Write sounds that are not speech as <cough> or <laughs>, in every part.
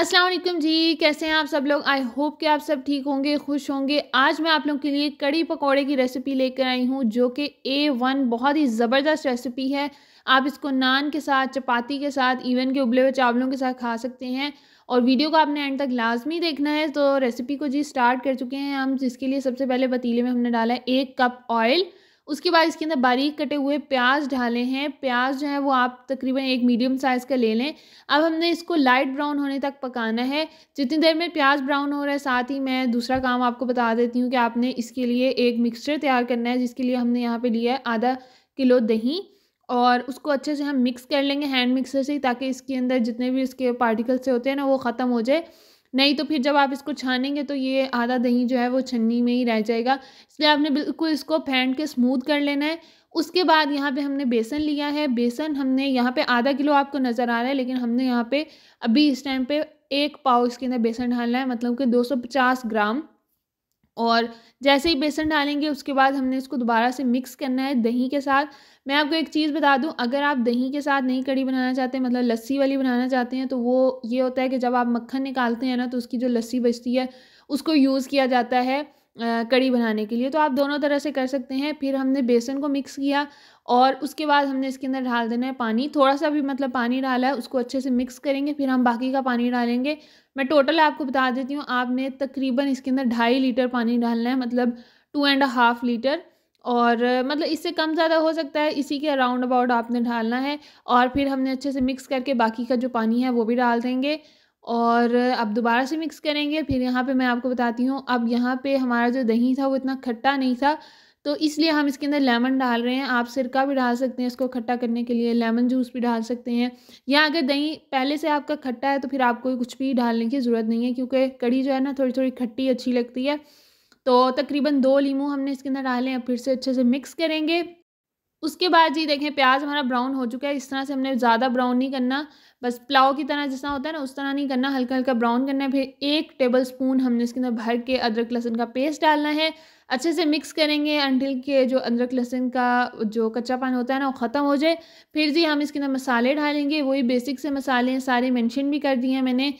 असलम जी कैसे हैं आप सब लोग आई होप कि आप सब ठीक होंगे खुश होंगे आज मैं आप लोगों के लिए कड़ी पकौड़े की रेसिपी लेकर आई हूँ जो कि ए वन बहुत ही ज़बरदस्त रेसिपी है आप इसको नान के साथ चपाती के साथ इवन के उबले हुए चावलों के साथ खा सकते हैं और वीडियो को आपने एंड तक लाजमी देखना है तो रेसिपी को जी स्टार्ट कर चुके हैं हम जिसके लिए सबसे पहले पतीले में हमने डाला है एक कप ऑयल उसके बाद इसके अंदर बारीक कटे हुए प्याज डाले हैं प्याज जो है वो आप तकरीबन एक मीडियम साइज़ का ले लें अब हमने इसको लाइट ब्राउन होने तक पकाना है जितनी देर में प्याज ब्राउन हो रहा है साथ ही मैं दूसरा काम आपको बता देती हूँ कि आपने इसके लिए एक मिक्सचर तैयार करना है जिसके लिए हमने यहाँ पर लिया है आधा किलो दही और उसको अच्छे से हम मिक्स कर लेंगे हैंड मिक्सर से ताकि इसके अंदर जितने भी इसके पार्टिकल्स से होते हैं ना वो ख़त्म हो जाए नहीं तो फिर जब आप इसको छानेंगे तो ये आधा दही जो है वो छन्नी में ही रह जाएगा इसलिए आपने बिल्कुल इसको फेंट के स्मूथ कर लेना है उसके बाद यहाँ पे हमने बेसन लिया है बेसन हमने यहाँ पे आधा किलो आपको नज़र आ रहा है लेकिन हमने यहाँ पे अभी इस टाइम पे एक पाव इसके अंदर बेसन डालना है मतलब कि 250 ग्राम और जैसे ही बेसन डालेंगे उसके बाद हमने इसको दोबारा से मिक्स करना है दही के साथ मैं आपको एक चीज़ बता दूं अगर आप दही के साथ नई कड़ी बनाना चाहते हैं मतलब लस्सी वाली बनाना चाहते हैं तो वो ये होता है कि जब आप मक्खन निकालते हैं ना तो उसकी जो लस्सी बचती है उसको यूज़ किया जाता है कड़ी बनाने के लिए तो आप दोनों तरह से कर सकते हैं फिर हमने बेसन को मिक्स किया और उसके बाद हमने इसके अंदर डाल देना है पानी थोड़ा सा भी मतलब पानी डाला है उसको अच्छे से मिक्स करेंगे फिर हम बाकी का पानी डालेंगे मैं टोटल आपको बता देती हूँ आपने तकरीबन इसके अंदर ढाई लीटर पानी डालना है मतलब टू एंड हाफ़ लीटर और मतलब इससे कम ज़्यादा हो सकता है इसी के अराउंड अबाउट आपने डालना है और फिर हमने अच्छे से मिक्स करके बाकी का जो पानी है वो भी डाल देंगे और अब दोबारा से मिक्स करेंगे फिर यहाँ पे मैं आपको बताती हूँ अब यहाँ पे हमारा जो दही था वो इतना खट्टा नहीं था तो इसलिए हम इसके अंदर लेमन डाल रहे हैं आप सिरका भी डाल सकते हैं इसको खट्टा करने के लिए लेमन जूस भी डाल सकते हैं या अगर दही पहले से आपका खट्टा है तो फिर आपको कुछ भी डालने की ज़रूरत नहीं है क्योंकि कड़ी जो है ना थोड़ी थोड़ी खट्टी अच्छी लगती है तो तकरीबन दो लीमू हमने इसके अंदर डाले हैं फिर से अच्छे से मिक्स करेंगे उसके बाद जी देखें प्याज हमारा ब्राउन हो चुका है इस तरह से हमने ज़्यादा ब्राउन नहीं करना बस पुलाव की तरह जिस तरह होता है ना उस तरह नहीं करना हल्का हल्का ब्राउन करना है फिर एक टेबल स्पून हमने इसके अंदर भर के अदरक लहसुन का पेस्ट डालना है अच्छे से मिक्स करेंगे अंटिल के जो अदरक लहसुन का जो कच्चापन होता है ना वो ख़त्म हो जाए फिर जी हम इसके अंदर मसाले डालेंगे वही बेसिक से मसाले हैं सारे मैंशन भी कर दिए हैं मैंने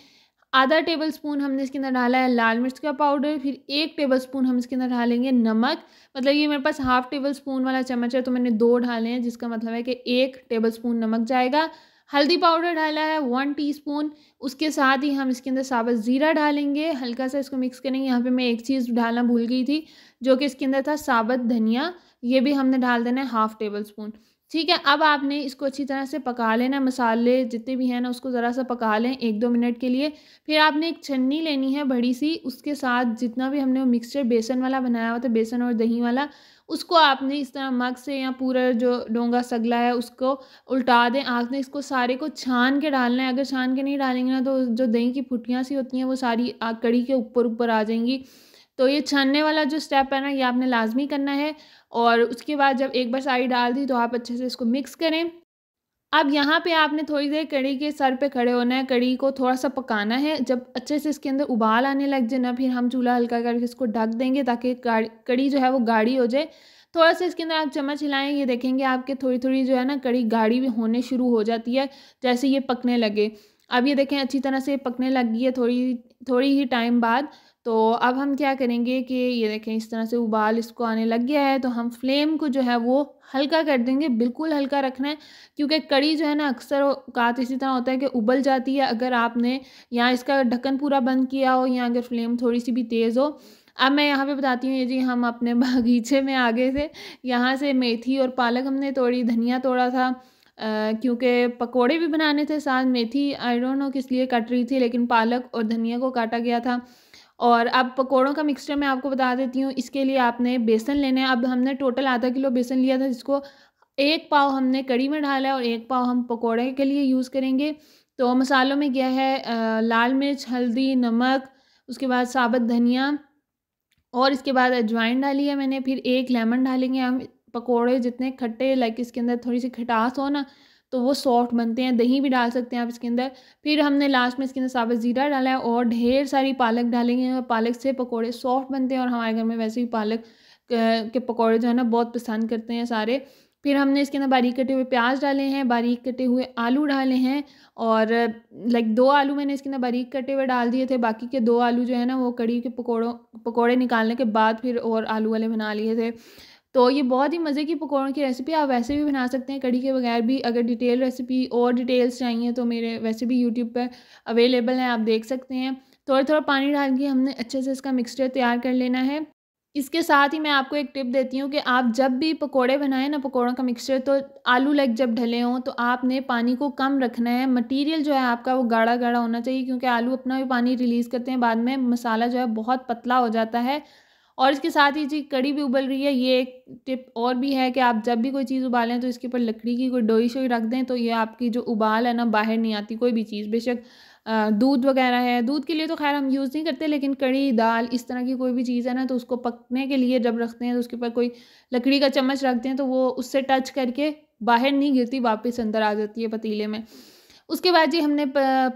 आधा टेबल स्पून हमने इसके अंदर डाला है लाल मिर्च का पाउडर फिर एक टेबल स्पून हम इसके अंदर डालेंगे नमक मतलब ये मेरे पास हाफ टेबल स्पून वाला चम्मच है तो मैंने दो डाले हैं जिसका मतलब है कि एक टेबल स्पून नमक जाएगा हल्दी पाउडर डाला है वन स्पून उसके साथ ही हम इसके अंदर साबुत ज़ीरा डालेंगे हल्का सा इसको मिक्स करेंगे यहाँ पर मैं एक चीज़ डालना भूल गई थी जो कि इसके अंदर था साबुत धनिया ये भी हमने डाल देना है हाफ़ टेबल स्पून ठीक है अब आपने इसको अच्छी तरह से पका लेना मसाले जितने भी हैं ना उसको ज़रा सा पका लें एक दो मिनट के लिए फिर आपने एक छन्नी लेनी है बड़ी सी उसके साथ जितना भी हमने वो मिक्सचर बेसन वाला बनाया हुआ था बेसन और दही वाला उसको आपने इस तरह मग से या पूरा जो डोंगा सगला है उसको उल्टा दें आपने इसको सारे को छान के डालना है अगर छान के नहीं डालेंगे ना तो जो दही की फुटियाँ सी होती हैं वो सारी कड़ी के ऊपर ऊपर आ जाएंगी तो ये छानने वाला जो स्टेप है ना ये आपने लाजमी करना है और उसके बाद जब एक बार साड़ी डाल दी तो आप अच्छे से इसको मिक्स करें अब यहाँ पे आपने थोड़ी देर कड़ी के सर पे खड़े होना है कड़ी को थोड़ा सा पकाना है जब अच्छे से इसके अंदर उबाल आने लग जाए ना फिर हम चूल्हा हल्का करके इसको ढक देंगे ताकि कड़ी जो है वो गाढ़ी हो जाए थोड़ा सा इसके अंदर आप चम्मच हिलाएं ये देखेंगे आपके थोड़ी थोड़ी जो है ना कड़ी गाढ़ी भी होने शुरू हो जाती है जैसे ये पकने लगे अब ये देखें अच्छी तरह से पकने लगी है थोड़ी थोड़ी ही टाइम बाद तो अब हम क्या करेंगे कि ये देखें इस तरह से उबाल इसको आने लग गया है तो हम फ्लेम को जो है वो हल्का कर देंगे बिल्कुल हल्का रखना है क्योंकि कड़ी जो है ना अक्सर कात इसी तरह होता है कि उबल जाती है अगर आपने या इसका ढक्कन पूरा बंद किया हो या अगर फ्लेम थोड़ी सी भी तेज़ हो अब मैं यहाँ पे बताती हूँ ये जी हम अपने बागीचे में आगे से यहाँ से मेथी और पालक हमने तोड़ी धनिया तोड़ा था क्योंकि पकोड़े भी बनाने थे साथ मेथी आई डोंट नो किस लिए कट रही थी लेकिन पालक और धनिया को काटा गया था और अब पकौड़ों का मिक्सचर मैं आपको बता देती हूँ इसके लिए आपने बेसन लेना है अब हमने टोटल आधा किलो बेसन लिया था जिसको एक पाव हमने कड़ी में डाला है और एक पाव हम पकौड़े के लिए यूज़ करेंगे तो मसालों में क्या है लाल मिर्च हल्दी नमक उसके बाद साबुत धनिया और इसके बाद अजवाइन डाली है मैंने फिर एक लेमन डालेंगे हम पकोड़े जितने खट्टे लाइक इसके अंदर थोड़ी सी खटास हो ना तो वो सॉफ्ट बनते हैं दही भी डाल सकते हैं आप इसके अंदर फिर हमने लास्ट में इसके अंदर साबित ज़ीरा डाला है और ढेर सारी पालक डालेंगे और पालक से पकौड़े सॉफ्ट बनते हैं और हमारे घर में वैसे भी पालक के पकौड़े जो है ना बहुत पसंद करते हैं सारे फिर हमने इसके अंदर बारीक कटे हुए प्याज डाले हैं बारीक कटे हुए आलू डाले हैं और लाइक दो आलू मैंने इसके अंदर बारीक कटे हुए डाल दिए थे बाकी के दो आलू जो है ना वो कड़ी के पकौड़ों पकौड़े निकालने के बाद फिर और आलू वाले बना लिए थे तो ये बहुत ही मज़े की पकौड़ों की रेसिपी आप वैसे भी बना सकते हैं कड़ी के बगैर भी अगर डिटेल रेसिपी और डिटेल्स चाहिए तो मेरे वैसे भी यूट्यूब पर अवेलेबल हैं आप देख सकते हैं थोड़ा थोड़ा पानी डाल के हमने अच्छे से इसका मिक्सचर तैयार कर लेना है इसके साथ ही मैं आपको एक टिप देती हूँ कि आप जब भी पकोड़े बनाएं ना पकोड़ों का मिक्सचर तो आलू लग जब ढले हों तो आपने पानी को कम रखना है मटेरियल जो है आपका वो गाढ़ा गाढ़ा होना चाहिए क्योंकि आलू अपना भी पानी रिलीज़ करते हैं बाद में मसाला जो है बहुत पतला हो जाता है और इसके साथ ही जी कड़ी भी उबल रही है ये एक टिप और भी है कि आप जब भी कोई चीज़ उबालें तो इसके ऊपर लकड़ी की कोई डोई शोई रख दें तो ये आपकी जो उबाल है ना बाहर नहीं आती कोई भी चीज़ बेशक दूध वगैरह है दूध के लिए तो खैर हम यूज़ नहीं करते लेकिन कड़ी दाल इस तरह की कोई भी चीज़ है ना तो उसको पकने के लिए जब रखते हैं तो उसके ऊपर कोई लकड़ी का चम्मच रख दें तो वो उससे टच करके बाहर नहीं गिरती वापस अंदर आ जाती है पतीले में उसके बाद जी हमने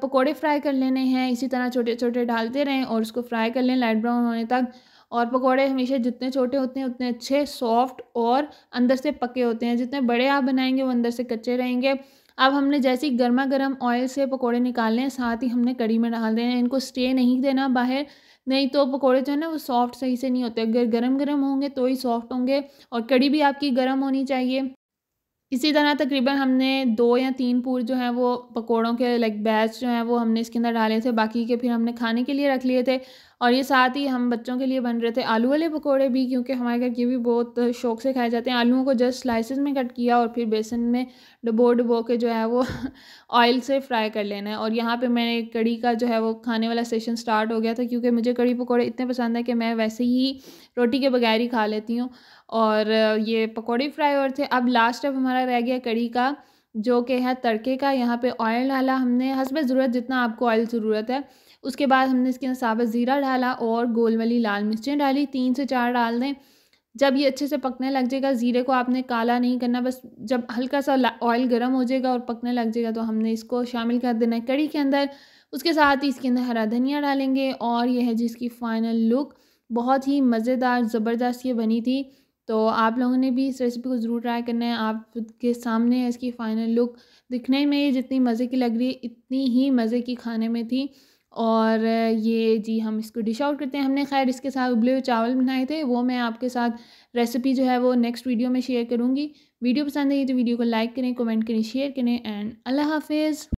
पकोड़े फ्राई कर लेने हैं इसी तरह छोटे छोटे डालते रहें और उसको फ्राई कर लें लाइट ब्राउन होने तक और पकौड़े हमेशा जितने छोटे होते हैं उतने अच्छे सॉफ्ट और अंदर से पके होते हैं जितने बड़े आप बनाएंगे वो अंदर से कच्चे रहेंगे अब हमने जैसे ही गर्मा गर्म ऑयल से पकौड़े निकालने हैं साथ ही हमने कड़ी में डाल देना इनको स्टे नहीं देना बाहर नहीं तो पकोड़े जो है ना वो सॉफ्ट सही से नहीं होते अगर गर्म गर्म होंगे तो ही सॉफ्ट होंगे और कड़ी भी आपकी गर्म होनी चाहिए इसी तरह तकरीबन हमने दो या तीन पूर जो हैं वो पकोड़ों के लाइक बैच जो हैं वो हमने इसके अंदर डाले थे बाकी के फिर हमने खाने के लिए रख लिए थे और ये साथ ही हम बच्चों के लिए बन रहे थे आलू वाले पकोड़े भी क्योंकि हमारे घर के भी बहुत शौक से खाए जाते हैं आलूओं को जस्ट स्लाइसिस में कट किया और फिर बेसन में डुबो डुबो के जो है वो ऑयल <laughs> से फ्राई कर लेना है और यहाँ पे मैंने कड़ी का जो है वो खाने वाला सेशन स्टार्ट हो गया था क्योंकि मुझे कड़ी पकौड़े इतने पसंद है कि मैं वैसे ही रोटी के बगैर ही खा लेती हूँ और ये पकौड़े फ्राई और थे अब लास्ट अब हमारा रह गया कड़ी का जो कि है तड़के का यहाँ पे ऑयल डाला हमने हसब ज़रूरत जितना आपको ऑयल ज़रूरत है उसके बाद हमने इसके अंदर साबित ज़ीरा डाला और गोल लाल मिर्चें डाली तीन से चार डाल दें जब ये अच्छे से पकने लग जाएगा ज़ीरे को आपने काला नहीं करना बस जब हल्का सा ऑयल गर्म हो जाएगा और पकने लग जाएगा तो हमने इसको शामिल कर देना है कड़ी के अंदर उसके साथ ही इसके अंदर हरा धनिया डालेंगे और यह है जिसकी फ़ाइनल लुक बहुत ही मज़ेदार ज़बरदस्त ये बनी थी तो आप लोगों ने भी इस रेसिपी को ज़रूर ट्राई करना है आपके सामने है इसकी फ़ाइनल लुक दिखने में ये जितनी मज़े की लग रही है इतनी ही मज़े की खाने में थी और ये जी हम इसको डिश आउट करते हैं हमने खैर इसके साथ उबले हुए चावल बनाए थे वो मैं आपके साथ रेसिपी जो है वो नेक्स्ट वीडियो में शेयर करूँगी वीडियो पसंद आई तो वीडियो को लाइक करें कमेंट करें शेयर करें एंड अल्लाह हाफिज़